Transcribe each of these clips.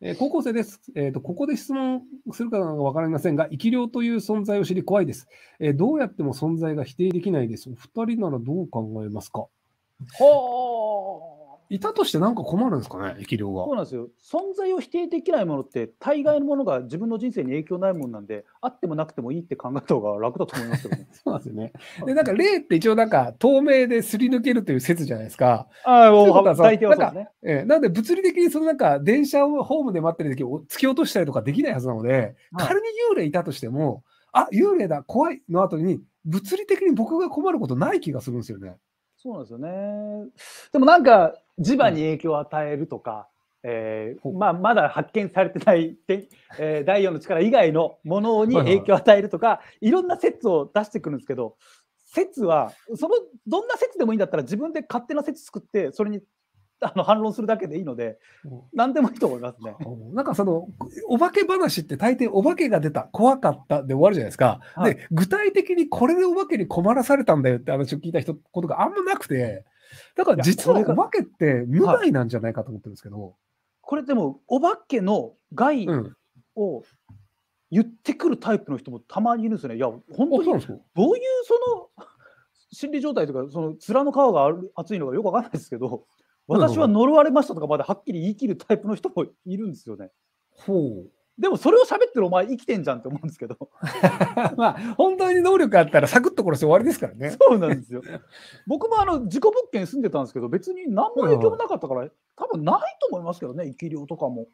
えー、高校生です、えーと。ここで質問するかなんか分かりませんが、生き量という存在を知り怖いです、えー、どうやっても存在が否定できないです。お二人ならどう考えますかいたとしてなんか困るんですかね、疫量が。そうなんですよ。存在を否定できないものって、大概のものが自分の人生に影響ないもんなんで、あってもなくてもいいって考えた方が楽だと思いますね。そうなんですよね。で、なんか例って一応なんか透明ですり抜けるという説じゃないですか。ああ、もう大抵はそうですね。えー、なんで物理的にそのなんか電車をホームで待ってる時を突き落としたりとかできないはずなので、はい、仮に幽霊いたとしても、あ幽霊だ、怖いの後に、物理的に僕が困ることない気がするんですよね。そうなんですよね。でもなんか、磁場に影響を与えるとか、うん、えー、まあ、まだ発見されてないで、えー、第4の力以外のものに影響を与えるとか、はいはい、いろんな説を出してくるんですけど、説は、その、どんな説でもいいんだったら自分で勝手な説作って、それにあの反論するだけでいいので、何でもいいと思いますね。なんかその、お化け話って大抵お化けが出た、怖かったで終わるじゃないですか。はい、で、具体的にこれでお化けに困らされたんだよって話を聞いた人ことがあんまなくて、だから実はお化けって無害なんじゃないかと思ってるんですけど。これでも、お化けの害を言ってくるタイプの人もたまにいるんですよね。いや、本当に、どういうその、心理状態というか、その面の皮が厚いのかよくわかんないですけど、私は呪われましたとかまではっきり言い切るタイプの人もいるんですよね。ほうでもそれを喋ってるお前生きてんじゃんって思うんですけど まあ本当に能力あったらサクッと殺して終わりですからね。そうなんですよ。僕もあの自己物件住んでたんですけど別に何も影響もなかったから、多分ないと思いますけどね生き量とかも。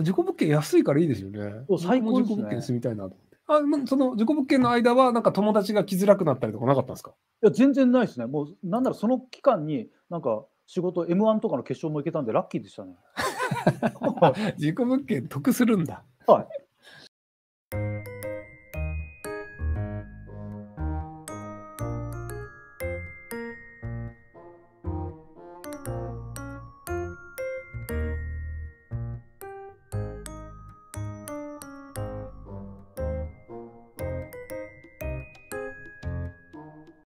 自己物件安いからいいですよね。最高、ね、自己物件住みたいなとあその自己物件の間はなんか友達が来づらくなったりとかなかったんですかいや全然ないですね。もうなんならその期間になんか仕事 M1 とかの決勝も行けたんでラッキーでしたね。事 故物件得するんだ。はい。